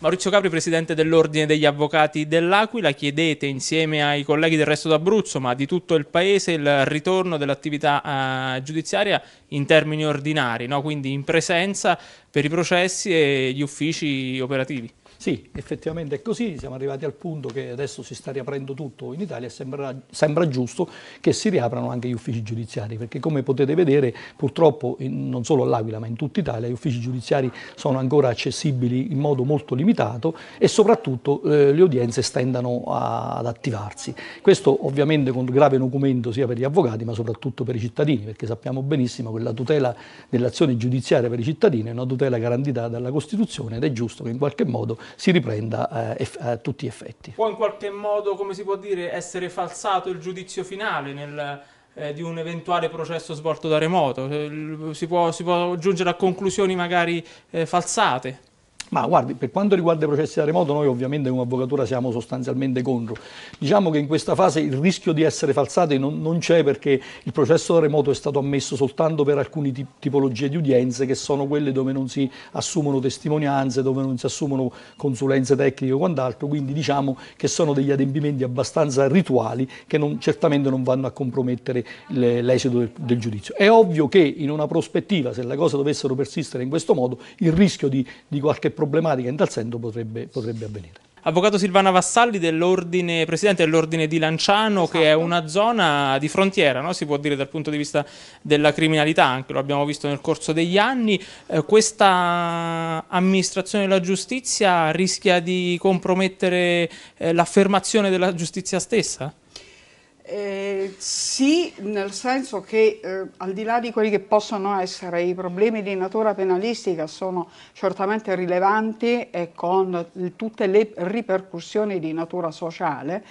Maurizio Capri, presidente dell'Ordine degli Avvocati dell'Aquila, chiedete insieme ai colleghi del resto d'Abruzzo, ma di tutto il Paese, il ritorno dell'attività eh, giudiziaria in termini ordinari, no? quindi in presenza per i processi e gli uffici operativi. Sì, effettivamente è così, siamo arrivati al punto che adesso si sta riaprendo tutto in Italia e sembra, sembra, giusto che si riaprano anche gli uffici giudiziari, perché come potete vedere purtroppo in, non solo all'Aquila ma in tutta Italia gli uffici giudiziari sono ancora accessibili in modo molto limitato e soprattutto eh, le udienze stendano a, ad attivarsi. Questo ovviamente con grave documento sia per gli avvocati ma soprattutto per i cittadini, perché sappiamo benissimo che la tutela dell'azione giudiziaria per i cittadini è una tutela garantita dalla Costituzione ed è giusto che in qualche modo si riprenda eh, a eh, tutti gli effetti. Può in qualche modo, come si può dire, essere falsato il giudizio finale nel, eh, di un eventuale processo svolto da remoto? Eh, si può, si può giungere a conclusioni magari eh, falsate? Ma guardi, per quanto riguarda i processi da remoto, noi ovviamente come avvocatura siamo sostanzialmente contro. Diciamo che in questa fase il rischio di essere falsati non, non c'è perché il processo da remoto è stato ammesso soltanto per alcune tipologie di udienze che sono quelle dove non si assumono testimonianze, dove non si assumono consulenze tecniche o quant'altro, quindi diciamo che sono degli adempimenti abbastanza rituali che non, certamente non vanno a compromettere l'esito del, del giudizio. È ovvio che in una prospettiva, se le cose dovessero persistere in questo modo, il rischio di, di qualche problematica in tal senso potrebbe, potrebbe avvenire. Avvocato Silvana Vassalli, dell presidente dell'Ordine di Lanciano, esatto. che è esatto. una zona di frontiera, no? si può dire dal punto di vista della criminalità, anche lo abbiamo visto nel corso degli anni. Eh, questa amministrazione della giustizia rischia di compromettere eh, l'affermazione della giustizia stessa? Eh, sì, nel senso che eh, al di là di quelli che possono essere i problemi di natura penalistica sono certamente rilevanti e con tutte le ripercussioni di natura sociale,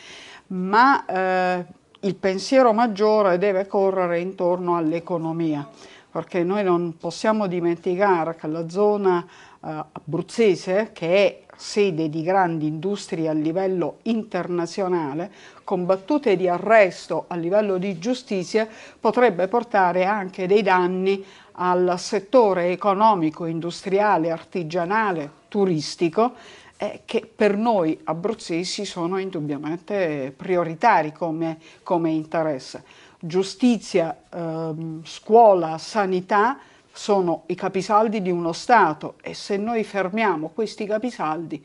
ma eh, il pensiero maggiore deve correre intorno all'economia perché noi non possiamo dimenticare che la zona eh, abruzzese, che è sede di grandi industrie a livello internazionale, con battute di arresto a livello di giustizia, potrebbe portare anche dei danni al settore economico, industriale, artigianale, turistico eh, che per noi abruzzesi sono indubbiamente prioritari come, come interesse. Giustizia, ehm, scuola, sanità sono i capisaldi di uno Stato e se noi fermiamo questi capisaldi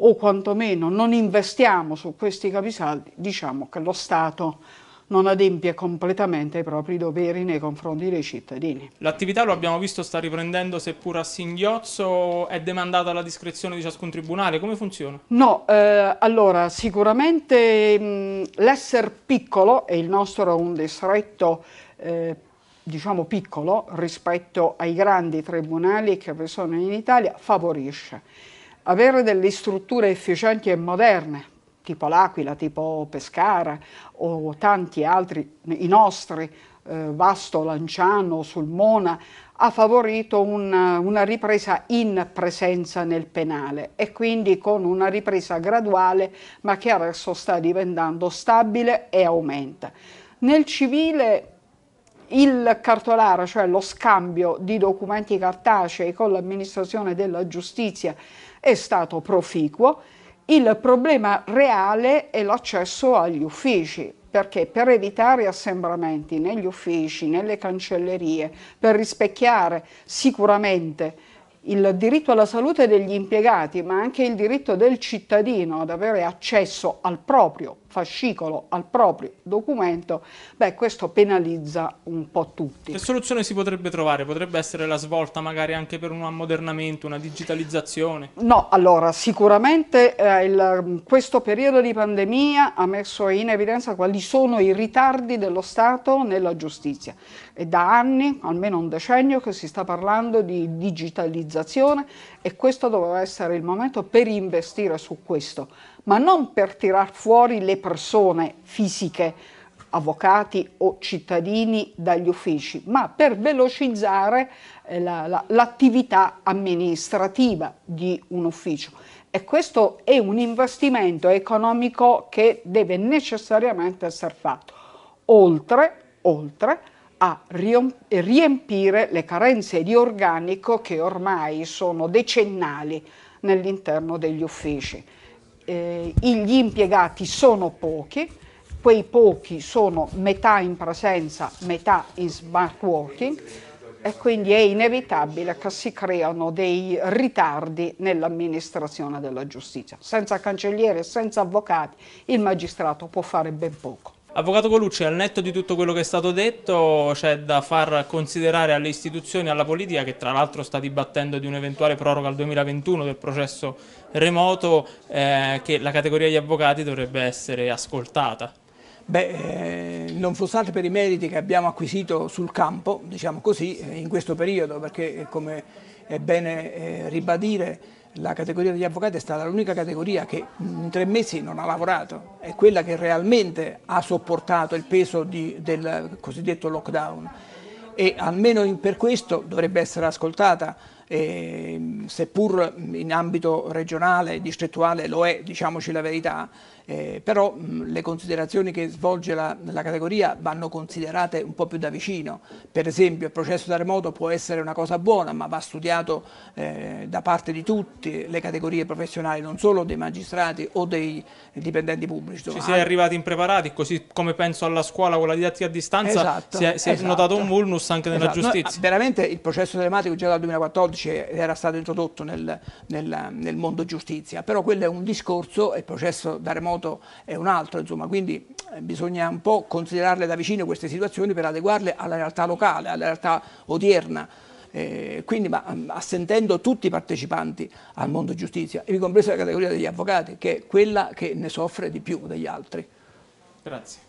o quantomeno non investiamo su questi capisaldi, diciamo che lo Stato non adempie completamente i propri doveri nei confronti dei cittadini. L'attività, lo abbiamo visto, sta riprendendo seppur a singhiozzo, è demandata alla discrezione di ciascun tribunale, come funziona? No, eh, allora sicuramente mm, l'essere piccolo, e il nostro è un distretto eh, diciamo piccolo rispetto ai grandi tribunali che vi sono in Italia, favorisce. Avere delle strutture efficienti e moderne tipo l'Aquila, tipo Pescara o tanti altri, i nostri, eh, Vasto, Lanciano, Sulmona, ha favorito una, una, ripresa in presenza nel penale e quindi con una ripresa graduale ma che adesso sta diventando stabile e aumenta. Nel civile il cartolare, cioè lo scambio di documenti cartacei con l'amministrazione della giustizia è stato proficuo, il problema reale è l'accesso agli uffici, perché per evitare assembramenti negli uffici, nelle cancellerie, per rispecchiare sicuramente il diritto alla salute degli impiegati, ma anche il diritto del cittadino ad avere accesso al proprio fascicolo al proprio documento, beh questo penalizza un po' tutti. Che soluzione si potrebbe trovare? Potrebbe essere la svolta magari anche per un ammodernamento, una digitalizzazione? No, allora sicuramente eh, il, questo periodo di pandemia ha messo in evidenza quali sono i ritardi dello Stato nella giustizia. È da anni, almeno un decennio, che si sta parlando di digitalizzazione e questo doveva essere il momento per investire su questo, ma non per tirar fuori le persone fisiche, avvocati o cittadini dagli uffici, ma per velocizzare l'attività eh, la, la, amministrativa di un ufficio. E questo è un investimento economico che deve necessariamente essere fatto, oltre, oltre a riempire le carenze di organico che ormai sono decennali nell'interno degli uffici eh, gli impiegati sono pochi, quei pochi sono metà in presenza, metà in smart working e quindi è inevitabile che si creano dei ritardi nell'amministrazione della giustizia. Senza cancelliere, senza avvocati, il magistrato può fare ben poco. Avvocato Colucci, al netto di tutto quello che è stato detto, c'è da far considerare alle istituzioni e alla politica, che tra l'altro sta dibattendo di un'eventuale proroga al 2021 del processo remoto, eh, che la categoria di avvocati dovrebbe essere ascoltata. Beh, eh, non foss'altro per i meriti che abbiamo acquisito sul campo, diciamo così, eh, in questo periodo, perché eh, come è bene ribadire, la categoria degli avvocati è stata l'unica categoria che in tre mesi non ha lavorato, è quella che realmente ha sopportato il peso di, del cosiddetto lockdown e almeno per questo dovrebbe essere ascoltata eh, seppur in ambito regionale, e distrettuale lo è, diciamoci la verità, eh, però mh, le considerazioni che svolge la, la, categoria vanno considerate un po' più da vicino. Per esempio il processo da remoto può essere una cosa buona, ma va studiato eh, da parte di tutte le categorie professionali, non solo dei magistrati o dei dipendenti pubblici. Ci si è arrivati impreparati, così come penso alla scuola con la didattica a distanza, esatto, si è, si esatto. notato un esatto. vulnus anche nella esatto. giustizia. Noi, veramente il processo telematico già dal 2014 codice era stato introdotto nel, nel, nel, mondo giustizia, però quello è un discorso e il processo da remoto è un altro, insomma, quindi eh, bisogna un po' considerarle da vicino queste situazioni per adeguarle alla realtà locale, alla realtà odierna. Eh, quindi ma, mm, assentendo tutti i partecipanti al mondo giustizia, e vi compresa la categoria degli avvocati, che è quella che ne soffre di più degli altri. Grazie.